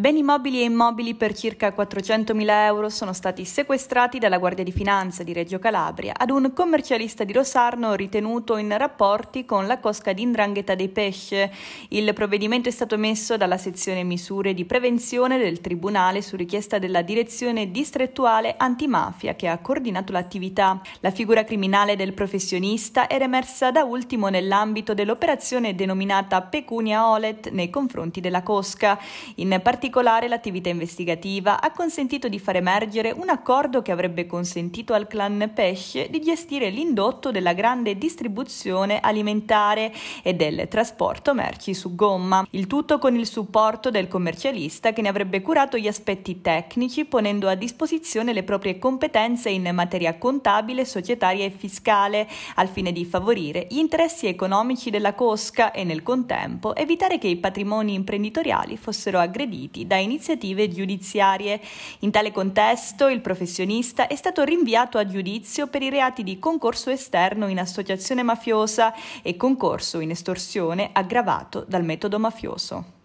Beni mobili e immobili per circa 400.000 euro sono stati sequestrati dalla Guardia di Finanza di Reggio Calabria ad un commercialista di Rosarno ritenuto in rapporti con la cosca di Indrangheta dei Pesce. Il provvedimento è stato messo dalla sezione misure di prevenzione del Tribunale su richiesta della direzione distrettuale antimafia che ha coordinato l'attività. La figura criminale del professionista era emersa da ultimo nell'ambito dell'operazione denominata Pecunia Olet nei confronti della cosca. In particolare particolare l'attività investigativa ha consentito di far emergere un accordo che avrebbe consentito al clan Pesce di gestire l'indotto della grande distribuzione alimentare e del trasporto merci su gomma, il tutto con il supporto del commercialista che ne avrebbe curato gli aspetti tecnici ponendo a disposizione le proprie competenze in materia contabile, societaria e fiscale, al fine di favorire gli interessi economici della cosca e nel contempo evitare che i patrimoni imprenditoriali fossero aggrediti colpiti da iniziative giudiziarie. In tale contesto il professionista è stato rinviato a giudizio per i reati di concorso esterno in associazione mafiosa e concorso in estorsione aggravato dal metodo mafioso.